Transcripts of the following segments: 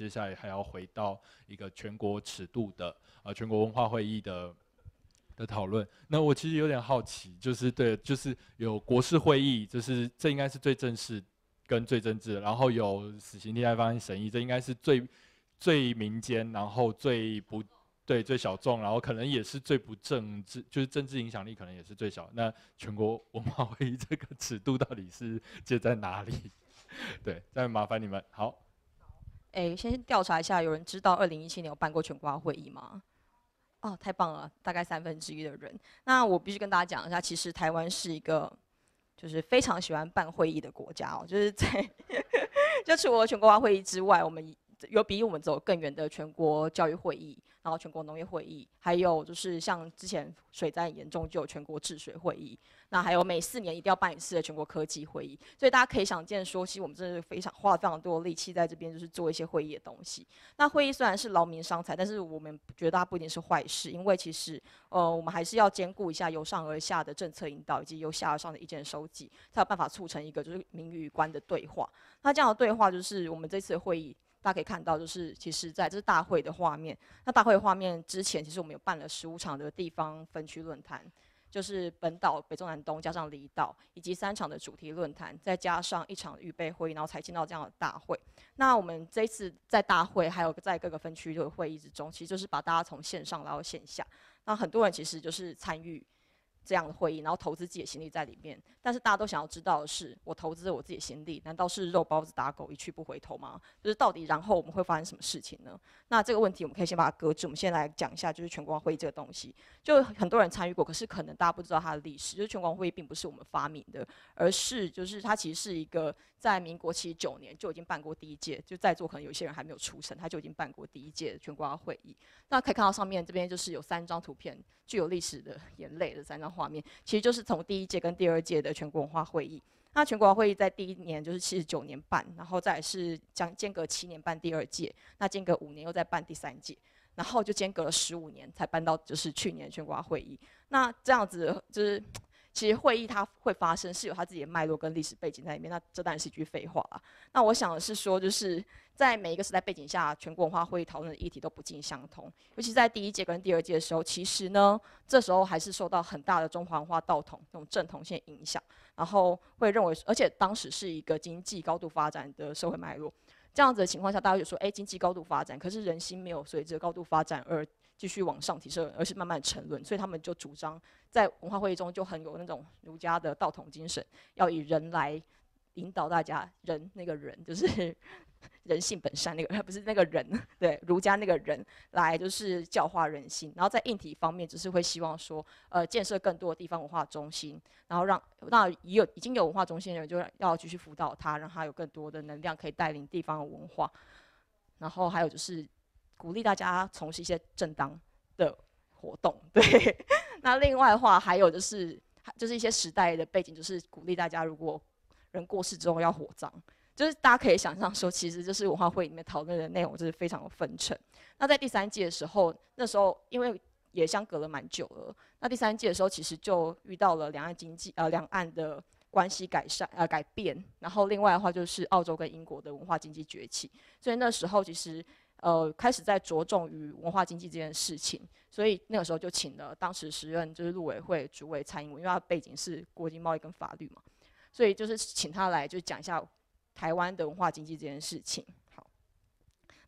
接下来还要回到一个全国尺度的啊全国文化会议的的讨论。那我其实有点好奇，就是对，就是有国事会议，就是这应该是最正式跟最政治；然后有死刑替代方案审议，这应该是最最民间，然后最不对最小众，然后可能也是最不政治，就是政治影响力可能也是最小。那全国文化会议这个尺度到底是 接在哪里？对，再麻烦你们好。哎，先调查一下，有人知道二零一七年有办过全国化会议吗？哦，太棒了，大概三分之一的人。那我必须跟大家讲一下，其实台湾是一个就是非常喜欢办会议的国家哦，就是在 就除了全国化会议之外，我们。有比我们走更远的全国教育会议，然后全国农业会议，还有就是像之前水灾严重就有全国治水会议，那还有每四年一定要办一次的全国科技会议。所以大家可以想见，说其实我们真的是非常花了非常多力气在这边，就是做一些会议的东西。那会议虽然是劳民伤财，但是我们觉得它不一定是坏事，因为其实呃我们还是要兼顾一下由上而下的政策引导，以及由下而上的意见收集，才有办法促成一个就是民与官的对话。那这样的对话就是我们这次会议。大家可以看到，就是其实，在这是大会的画面。那大会画面之前，其实我们有办了十五场的地方分区论坛，就是本岛、北中南东加上离岛，以及三场的主题论坛，再加上一场预备会，然后才进到这样的大会。那我们这次在大会，还有在各个分区的会议之中，其实就是把大家从线上拉到线下。那很多人其实就是参与。这样的会议，然后投资自己的行李在里面，但是大家都想要知道的是，我投资我自己的行李，难道是肉包子打狗一去不回头吗？就是到底然后我们会发生什么事情呢？那这个问题我们可以先把它搁置，我们先来讲一下就是全国会议这个东西，就很多人参与过，可是可能大家不知道它的历史，就是全国会议并不是我们发明的，而是就是它其实是一个在民国期九年就已经办过第一届，就在座可能有些人还没有出生，他就已经办过第一届全国会议。那可以看到上面这边就是有三张图片，具有历史的眼泪的三张。画面其实就是从第一届跟第二届的全国文化会议，那全国会议在第一年就是七十九年办，然后再是将间隔七年办第二届，那间隔五年又再办第三届，然后就间隔了十五年才办到就是去年全国会议，那这样子就是。其实会议它会发生是有它自己的脉络跟历史背景在里面，那这当然是一句废话了。那我想的是说，就是在每一个时代背景下，全国文化会议讨论的议题都不尽相同，尤其在第一届跟第二届的时候，其实呢，这时候还是受到很大的中华文化道统那种正统性影响，然后会认为，而且当时是一个经济高度发展的社会脉络。这样子的情况下，大家就说：哎，经济高度发展，可是人心没有随着高度发展而继续往上提升，而是慢慢沉沦。所以他们就主张在文化会议中，就很有那种儒家的道统精神，要以人来。引导大家人那个人 就是 人性本善那个不是那个人 对儒家那个人来就是教化人心，然后在硬体方面只是会希望说呃建设更多的地方文化中心，然后让那已有已经有文化中心的人就要继续辅导他，让他有更多的能量可以带领地方的文化，然后还有就是鼓励大家从事一些正当的活动，对。那另外的话还有就是就是一些时代的背景，就是鼓励大家如果。人过世之后要火葬，就是大家可以想象说，其实就是文化会里面讨论的内容就是非常的纷呈。那在第三季的时候，那时候因为也相隔了蛮久了，那第三季的时候其实就遇到了两岸经济呃两岸的关系改善呃改变，然后另外的话就是澳洲跟英国的文化经济崛起，所以那时候其实呃开始在着重于文化经济这件事情，所以那个时候就请了当时时任就是陆委会主委蔡英文，因为他的背景是国际贸易跟法律嘛。所以就是请他来，就是讲一下台湾的文化经济这件事情。好，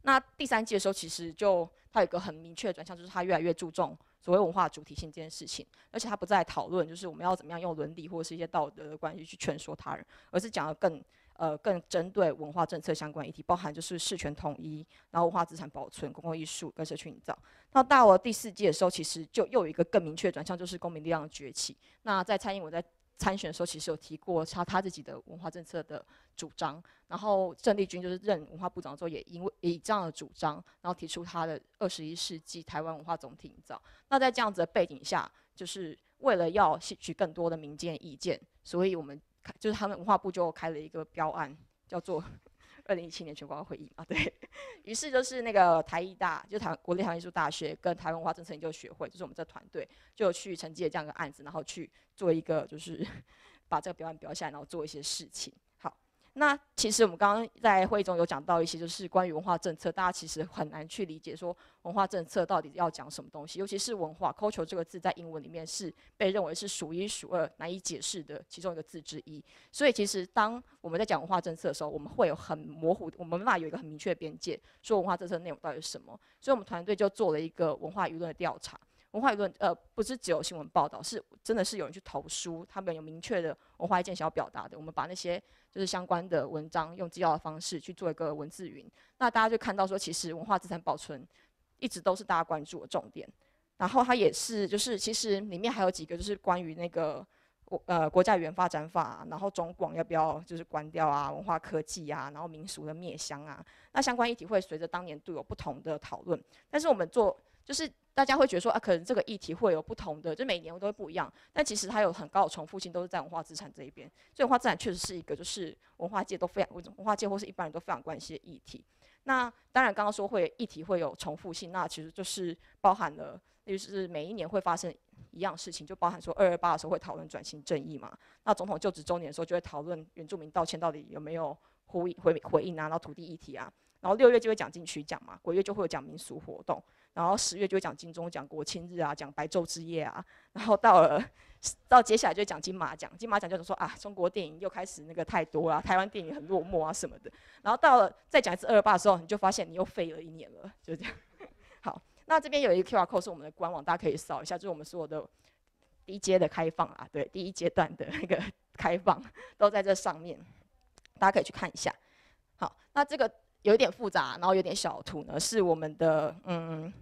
那第三届的时候，其实就他有一个很明确的转向，就是他越来越注重所谓文化主体性这件事情，而且他不再讨论就是我们要怎么样用伦理或者是一些道德的关系去劝说他人，而是讲更呃更针对文化政策相关议题，包含就是事权统一，然后文化资产保存、公共艺术跟社区营造。那到了第四届的时候，其实就又有一个更明确转向，就是公民力量的崛起。那在蔡英文在参选的时候，其实有提过他他自己的文化政策的主张。然后郑丽君就是任文化部长之后，也因为以这样的主张，然后提出他的二十一世纪台湾文化总体营造。那在这样子的背景下，就是为了要吸取更多的民间意见，所以我们就是他们文化部就开了一个标案，叫做。二零一七年全国会议嘛，对于是就是那个台艺大，就台国立台湾艺术大学跟台湾文化政策研究学会，就是我们这团队就去承接这样个案子，然后去做一个就是 把这个表演表现，下来，然后做一些事情。那其实我们刚刚在会议中有讲到一些，就是关于文化政策，大家其实很难去理解说文化政策到底要讲什么东西，尤其是文化 “culture” 这个字在英文里面是被认为是数一数二难以解释的其中一个字之一。所以其实当我们在讲文化政策的时候，我们会有很模糊，我们无法有一个很明确的边界，说文化政策内容到底是什么。所以我们团队就做了一个文化舆论的调查。文化舆论，呃，不是只有新闻报道，是真的是有人去投书，他们有明确的文化意见想要表达的。我们把那些就是相关的文章，用纪要的方式去做一个文字云，那大家就看到说，其实文化资产保存一直都是大家关注的重点。然后它也是，就是其实里面还有几个，就是关于那个国呃国家语言发展法，然后中广要不要就是关掉啊，文化科技啊，然后民俗的灭乡啊，那相关议题会随着当年度有不同的讨论。但是我们做。就是大家会觉得说啊，可能这个议题会有不同的，就每年都会不一样。但其实它有很高的重复性，都是在文化资产这一边。所以文化资产确实是一个就是文化界都非常、文化界或是一般人都非常关心的议题。那当然刚刚说会议题会有重复性，那其实就是包含了，例就是每一年会发生一样事情，就包含说二二八的时候会讨论转型正义嘛。那总统就职周年的时候就会讨论原住民道歉到底有没有回回回应啊，然后土地议题啊，然后六月就会讲进去奖嘛，九月就会有讲民俗活动。然后十月就讲金钟奖、国庆日啊，讲白昼之夜啊。然后到了，到接下来就讲金马奖。金马奖就是说啊，中国电影又开始那个太多啦，台湾电影很落寞啊什么的。然后到了再讲一次二二八的时候，你就发现你又废了一年了，就这样。好，那这边有一个 QR code 是我们的官网，大家可以扫一下，就是我们所有的第一阶的开放啊，对，第一阶段的那个 开放都在这上面，大家可以去看一下。好，那这个。有点复杂，然后有点小图呢，是我们的嗯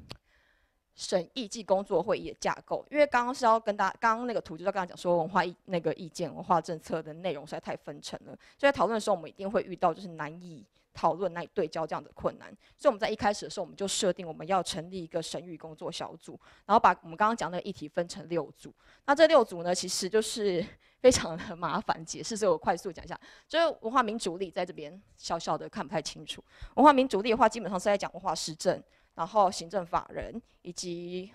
审议暨工作会议的架构。因为刚刚是要跟大家，刚刚那个图就是刚刚讲说，文化意那个意见、文化政策的内容实在太分层了，所以在讨论的时候，我们一定会遇到就是难以讨论、难以对焦这样的困难。所以我们在一开始的时候，我们就设定我们要成立一个审议工作小组，然后把我们刚刚讲那个议题分成六组。那这六组呢，其实就是。非常的麻烦，解释所以我快速讲一下，就是文化民族力在这边小小的看不太清楚。文化民族力的话，基本上是在讲文化施政，然后行政法人以及，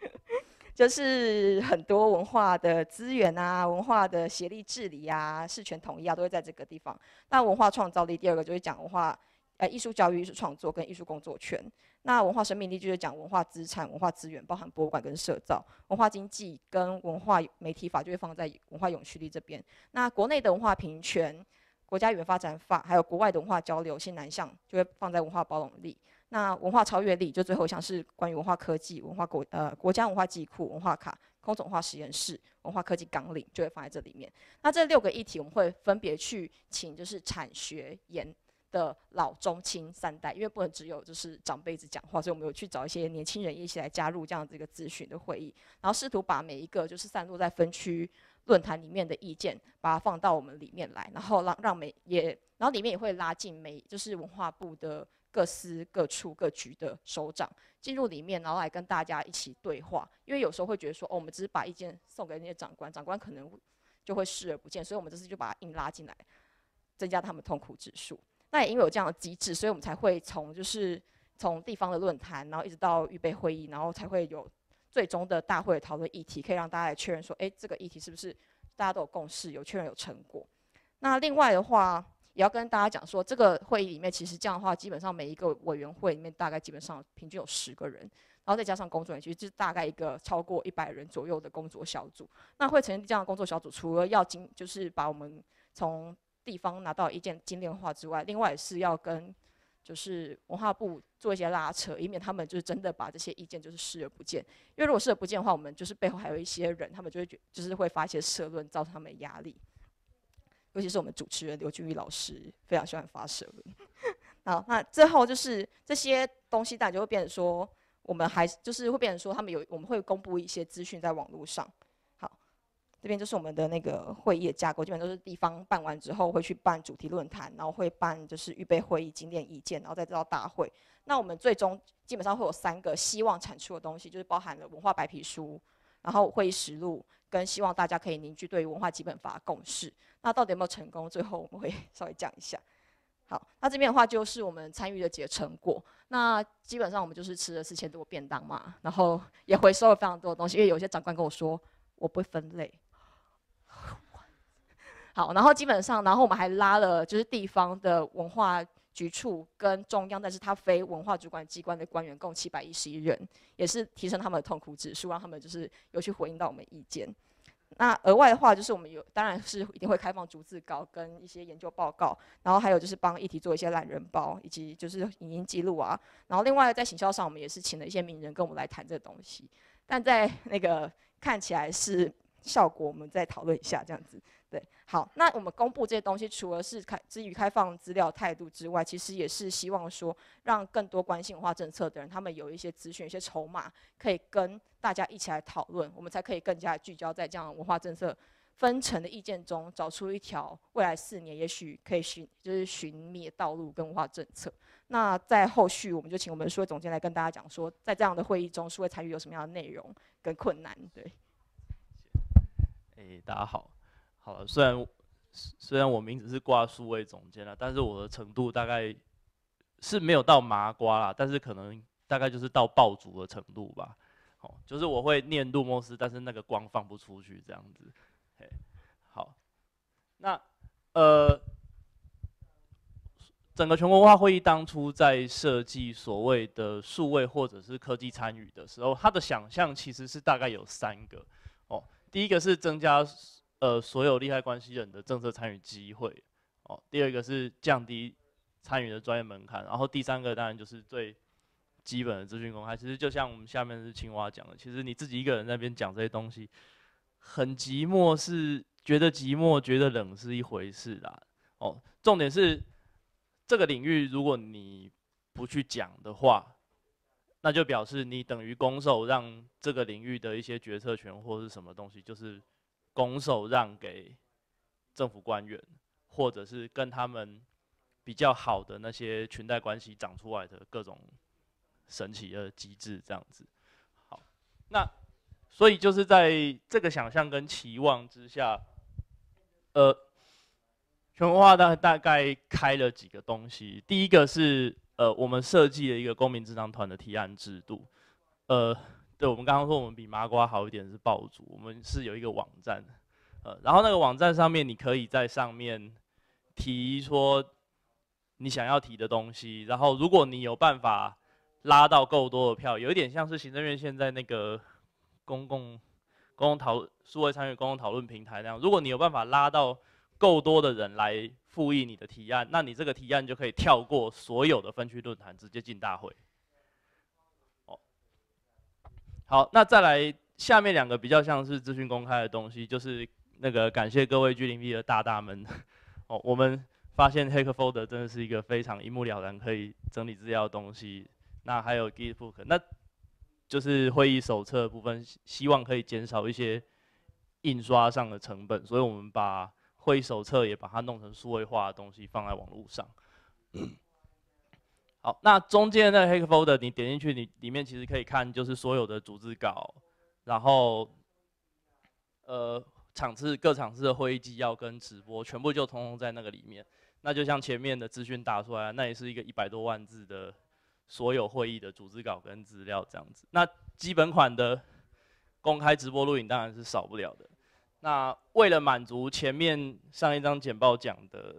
就是很多文化的资源啊、文化的协力治理啊、事权统一啊，都会在这个地方。那文化创造力第二个就是讲文化呃艺术教育、艺术创作跟艺术工作圈。那文化生命力就是讲文化资产、文化资源，包含博物馆跟社造、文化经济跟文化媒体法，就会放在文化永续力这边。那国内的文化平权、国家语言发展法，还有国外的文化交流、新南向，就会放在文化包容力。那文化超越力就最后像是关于文化科技、文化国呃国家文化记忆库、文化卡、空总化实验室、文化科技纲领，就会放在这里面。那这六个议题，我们会分别去请就是产学研。的老中青三代，因为不能只有就是长辈子讲话，所以我们有去找一些年轻人一起来加入这样子一个咨询的会议，然后试图把每一个就是散落在分区论坛里面的意见，把它放到我们里面来，然后让让每也然后里面也会拉进每就是文化部的各司各处各局的首长进入里面，然后来跟大家一起对话，因为有时候会觉得说，哦，我们只是把意见送给那些长官，长官可能就会视而不见，所以我们这次就把它硬拉进来，增加他们痛苦指数。那也因为有这样的机制，所以我们才会从就是从地方的论坛，然后一直到预备会议，然后才会有最终的大会讨论议题，可以让大家来确认说，哎，这个议题是不是大家都有共识、有确认、有成果？那另外的话，也要跟大家讲说，这个会议里面其实这样的话，基本上每一个委员会里面大概基本上平均有十个人，然后再加上工作人员，其实就大概一个超过一百人左右的工作小组。那会成立这样的工作小组，除了要经就是把我们从地方拿到一件精炼化之外，另外是要跟就是文化部做一些拉扯，以免他们就是真的把这些意见就是视而不见。因为如果视而不见的话，我们就是背后还有一些人，他们就会觉就是会发一些社论，造成他们的压力。尤其是我们主持人刘俊宇老师非常喜欢发社论。好，那最后就是这些东西，大家就会变成说，我们还就是会变成说，他们有我们会公布一些资讯在网络上。这边就是我们的那个会议的架构，基本都是地方办完之后会去办主题论坛，然后会办就是预备会议、经典意见，然后再到大会。那我们最终基本上会有三个希望产出的东西，就是包含了文化白皮书，然后会议实录，跟希望大家可以凝聚对于文化基本法共识。那到底有没有成功？最后我们会 稍微讲一下。好，那这边的话就是我们参与的几个成果。那基本上我们就是吃了四千多便当嘛，然后也回收了非常多的东西，因为有些长官跟我说，我不分类。好，然后基本上，然后我们还拉了就是地方的文化局处跟中央，但是他非文化主管机关的官员，共七百一十一人，也是提升他们的痛苦指数，让他们就是有去回应到我们意见。那额外的话，就是我们有，当然是一定会开放逐字稿跟一些研究报告，然后还有就是帮议题做一些懒人包，以及就是影音记录啊。然后另外在行销上，我们也是请了一些名人跟我们来谈这东西。但在那个看起来是。效果，我们再讨论一下这样子，对，好，那我们公布这些东西，除了是开基于开放资料态度之外，其实也是希望说，让更多关心文化政策的人，他们有一些资讯、一些筹码，可以跟大家一起来讨论，我们才可以更加聚焦在这样文化政策分层的意见中，找出一条未来四年也许可以寻就是寻觅道路跟文化政策。那在后续，我们就请我们数位总监来跟大家讲说，在这样的会议中，数位参与有什么样的内容跟困难，对。哎，大家好，好，虽然虽然我名字是挂数位总监了，但是我的程度大概是没有到麻瓜啦，但是可能大概就是到爆竹的程度吧。哦，就是我会念杜莫斯，但是那个光放不出去这样子。好，那呃，整个全国文化会议当初在设计所谓的数位或者是科技参与的时候，他的想象其实是大概有三个。第一个是增加呃所有利害关系人的政策参与机会，哦，第二个是降低参与的专业门槛，然后第三个当然就是最基本的资讯公开。其实就像我们下面是青蛙讲的，其实你自己一个人那边讲这些东西很寂寞，是觉得寂寞、觉得冷是一回事啦，哦，重点是这个领域如果你不去讲的话。那就表示你等于拱手让这个领域的一些决策权，或是什么东西，就是拱手让给政府官员，或者是跟他们比较好的那些裙带关系长出来的各种神奇的机制，这样子。好，那所以就是在这个想象跟期望之下，呃，全球化大大概开了几个东西，第一个是。呃，我们设计了一个公民智囊团的提案制度。呃，对，我们刚刚说我们比麻瓜好一点是爆竹，我们是有一个网站。呃，然后那个网站上面，你可以在上面提说你想要提的东西。然后，如果你有办法拉到够多的票，有一点像是行政院现在那个公共公共讨社会参与公共讨论平台那样，如果你有办法拉到够多的人来。复议你的提案，那你这个提案就可以跳过所有的分区论坛，直接进大会。哦，好，那再来下面两个比较像是资讯公开的东西，就是那个感谢各位 G 零币的大大们。哦，我们发现黑客 fold 真的是一个非常一目了然可以整理资料的东西。那还有 Gitbook，那就是会议手册部分，希望可以减少一些印刷上的成本，所以我们把。会议手册也把它弄成数位化的东西放在网络上。好，那中间那 Hack Folder 你点进去，你里面其实可以看，就是所有的组织稿，然后，呃，场次各场次的会议纪要跟直播，全部就通通在那个里面。那就像前面的资讯打出来，那也是一个一百多万字的所有会议的组织稿跟资料这样子。那基本款的公开直播录影当然是少不了的。那为了满足前面上一张简报讲的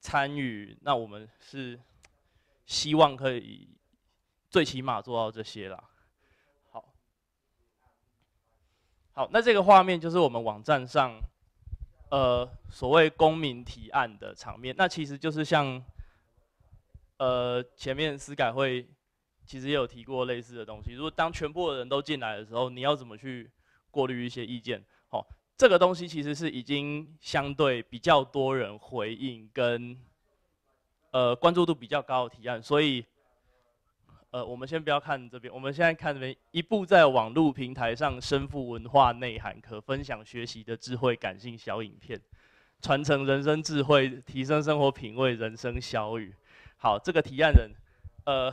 参与，那我们是希望可以最起码做到这些啦。好，好，那这个画面就是我们网站上，呃，所谓公民提案的场面。那其实就是像，呃，前面司改会其实也有提过类似的东西。如果当全部的人都进来的时候，你要怎么去过滤一些意见？这个东西其实是已经相对比较多人回应跟呃关注度比较高的提案，所以呃我们先不要看这边，我们现在看这边，一部在网络平台上深覆文化内涵、可分享学习的智慧、感性小影片，传承人生智慧、提升生活品味、人生小语。好，这个提案人，呃，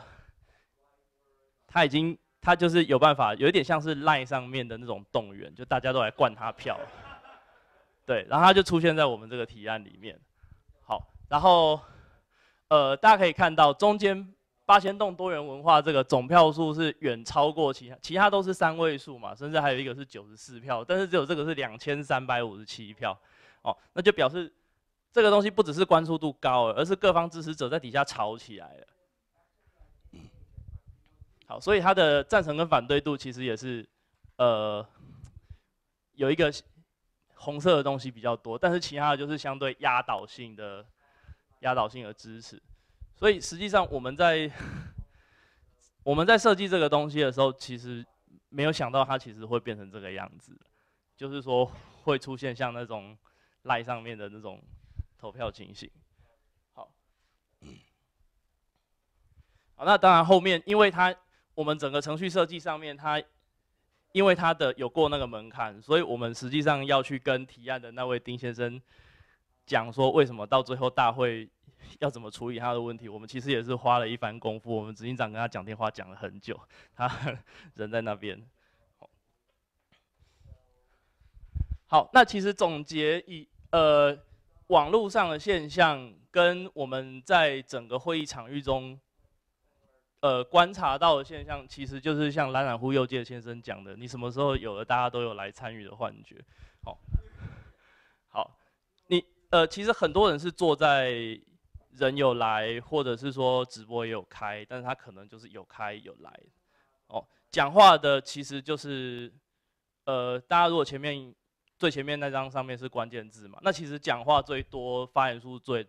他已经。他就是有办法，有一点像是赖上面的那种动员，就大家都来灌他票，对，然后他就出现在我们这个提案里面。好，然后，呃，大家可以看到中间八千栋多元文化这个总票数是远超过其他，其他都是三位数嘛，甚至还有一个是九十四票，但是只有这个是两千三百五十七票，哦，那就表示这个东西不只是关注度高，而是各方支持者在底下吵起来了。好，所以他的赞成跟反对度其实也是，呃，有一个红色的东西比较多，但是其他的就是相对压倒性的压倒性的支持。所以实际上我们在 我们在设计这个东西的时候，其实没有想到它其实会变成这个样子，就是说会出现像那种赖上面的那种投票情形。好，好，那当然后面因为它。我们整个程序设计上面，他因为他的有过那个门槛，所以我们实际上要去跟提案的那位丁先生讲说，为什么到最后大会要怎么处理他的问题。我们其实也是花了一番功夫，我们执行长跟他讲电话讲了很久，他 人在那边。好，那其实总结一呃，网络上的现象跟我们在整个会议场域中。呃，观察到的现象其实就是像懒懒忽悠界先生讲的，你什么时候有了大家都有来参与的幻觉？好，好，你呃，其实很多人是坐在人有来，或者是说直播也有开，但是他可能就是有开有来。哦，讲话的其实就是，呃，大家如果前面最前面那张上面是关键字嘛，那其实讲话最多、发言数最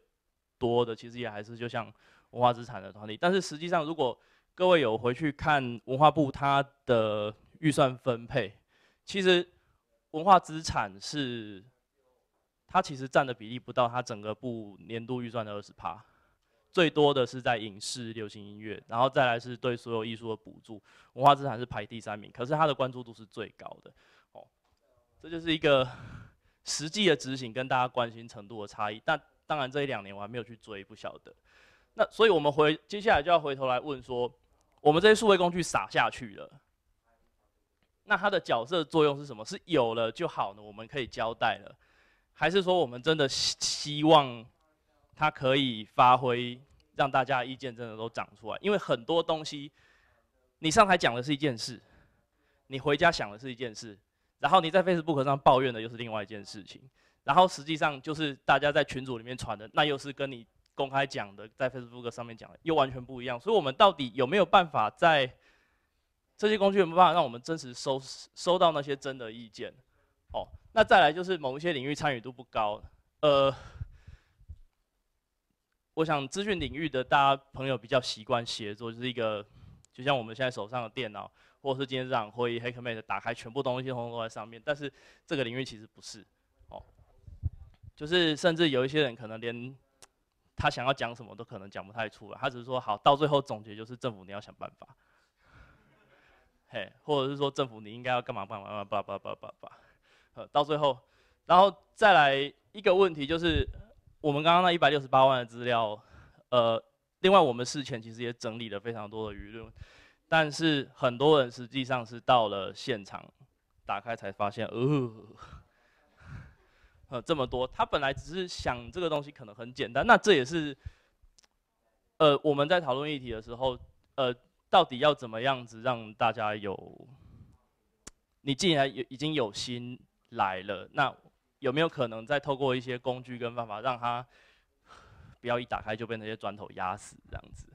多的，其实也还是就像。文化资产的团体，但是实际上，如果各位有回去看文化部它的预算分配，其实文化资产是它其实占的比例不到它整个部年度预算的二十趴，最多的是在影视、流行音乐，然后再来是对所有艺术的补助，文化资产是排第三名，可是它的关注度是最高的。哦，这就是一个实际的执行跟大家关心程度的差异。但当然，这一两年我还没有去追，不晓得。那所以，我们回接下来就要回头来问说，我们这些数位工具撒下去了，那它的角色作用是什么？是有了就好呢？我们可以交代了，还是说我们真的希希望它可以发挥，让大家意见真的都长出来？因为很多东西，你上台讲的是一件事，你回家想的是一件事，然后你在 Facebook 上抱怨的又是另外一件事情，然后实际上就是大家在群组里面传的，那又是跟你。公开讲的，在 Facebook 上面讲，的又完全不一样。所以，我们到底有没有办法在这些工具，有没有办法让我们真实收收到那些真的意见？哦，那再来就是某一些领域参与度不高。呃，我想资讯领域的大家朋友比较习惯协作，就是一个，就像我们现在手上的电脑，或者是今天这场会议 HackMate 打开全部东西通通都在上面。但是这个领域其实不是，哦，就是甚至有一些人可能连。他想要讲什么都可能讲不太出来，他只是说好，到最后总结就是政府你要想办法，嘿，或者是说政府你应该要干嘛干嘛干嘛叭叭叭叭叭，呃，到最后，然后再来一个问题就是，我们刚刚那一百六十八万的资料，呃，另外我们事前其实也整理了非常多的舆论，但是很多人实际上是到了现场，打开才发现，呃。呃，这么多，他本来只是想这个东西可能很简单，那这也是，呃，我们在讨论议题的时候，呃，到底要怎么样子让大家有，你既然有已经有心来了，那有没有可能再透过一些工具跟方法，让他不要一打开就被那些砖头压死这样子？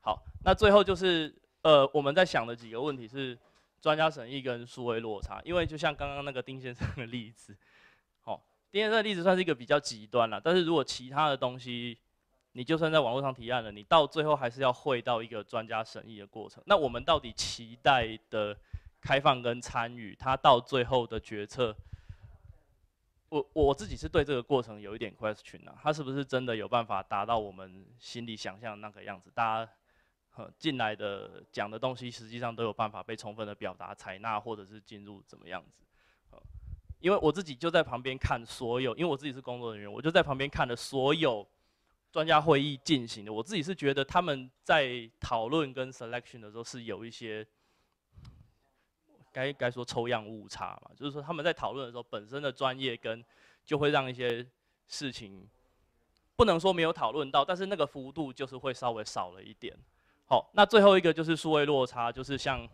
好，那最后就是，呃，我们在想的几个问题是专家审议跟数位落差，因为就像刚刚那个丁先生的例子。第二个例子算是一个比较极端了，但是如果其他的东西，你就算在网络上提案了，你到最后还是要会到一个专家审议的过程。那我们到底期待的开放跟参与，它到最后的决策，我我自己是对这个过程有一点 question 啊，它是不是真的有办法达到我们心里想象那个样子？大家进来的讲的东西，实际上都有办法被充分的表达、采纳，或者是进入怎么样子？因为我自己就在旁边看所有，因为我自己是工作人员，我就在旁边看了所有专家会议进行的。我自己是觉得他们在讨论跟 selection 的时候是有一些该该说抽样误差嘛，就是说他们在讨论的时候，本身的专业跟就会让一些事情不能说没有讨论到，但是那个幅度就是会稍微少了一点。好，那最后一个就是数位落差，就是像。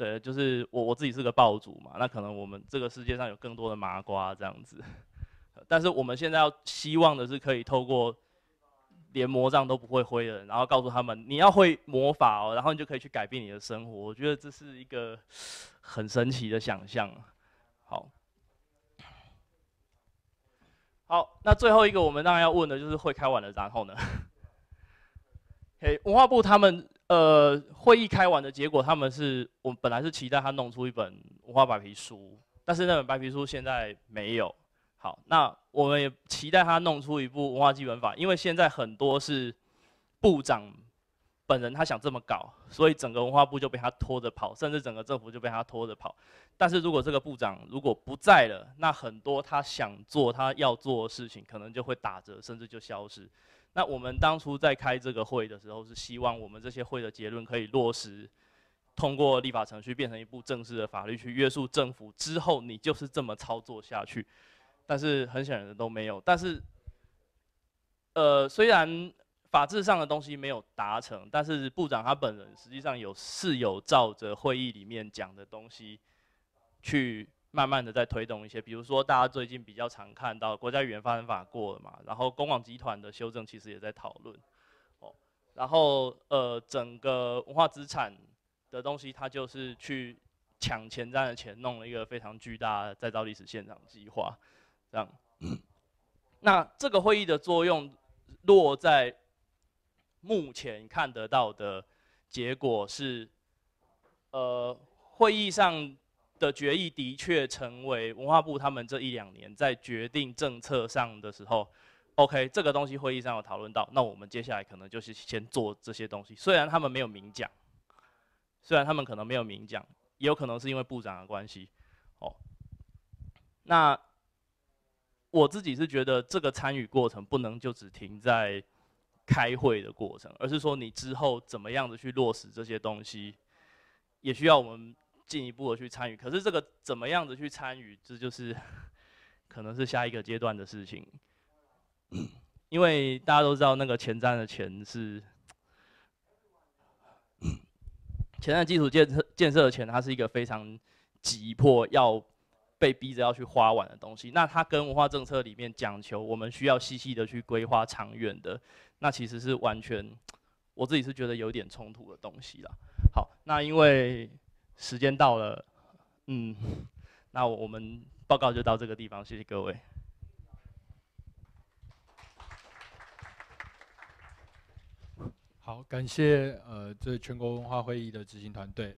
对，就是我我自己是个爆竹嘛，那可能我们这个世界上有更多的麻瓜这样子，但是我们现在要希望的是可以透过连魔杖都不会挥的人，然后告诉他们你要会魔法哦，然后你就可以去改变你的生活。我觉得这是一个很神奇的想象。好，好，那最后一个我们当然要问的就是会开完了，然后呢？嘿，文化部他们。呃，会议开完的结果，他们是我本来是期待他弄出一本文化白皮书，但是那本白皮书现在没有。好，那我们也期待他弄出一部文化基本法，因为现在很多是部长本人他想这么搞，所以整个文化部就被他拖着跑，甚至整个政府就被他拖着跑。但是如果这个部长如果不在了，那很多他想做他要做的事情，可能就会打折，甚至就消失。那我们当初在开这个会的时候，是希望我们这些会的结论可以落实，通过立法程序变成一部正式的法律去约束政府之后，你就是这么操作下去。但是很显然的都没有。但是，呃，虽然法制上的东西没有达成，但是部长他本人实际上有是有照着会议里面讲的东西去。慢慢的在推动一些，比如说大家最近比较常看到国家语言发展法过了嘛，然后公网集团的修正其实也在讨论，哦，然后呃整个文化资产的东西，它就是去抢前瞻的钱，弄了一个非常巨大的再造历史现场计划，这样。那这个会议的作用落在目前看得到的结果是，呃会议上。的决议的确成为文化部他们这一两年在决定政策上的时候，OK，这个东西会议上有讨论到，那我们接下来可能就是先做这些东西。虽然他们没有明讲，虽然他们可能没有明讲，也有可能是因为部长的关系。哦，那我自己是觉得这个参与过程不能就只停在开会的过程，而是说你之后怎么样的去落实这些东西，也需要我们。进一步的去参与，可是这个怎么样子去参与，这就是 可能是下一个阶段的事情。因为大家都知道，那个前瞻的钱是前瞻基础建设建设的钱，它是一个非常急迫要被逼着要去花完的东西。那它跟文化政策里面讲求我们需要细细的去规划长远的，那其实是完全 我自己是觉得有点冲突的东西啦。好，那因为。时间到了，嗯，那我们报告就到这个地方，谢谢各位。好，感谢呃，这全国文化会议的执行团队。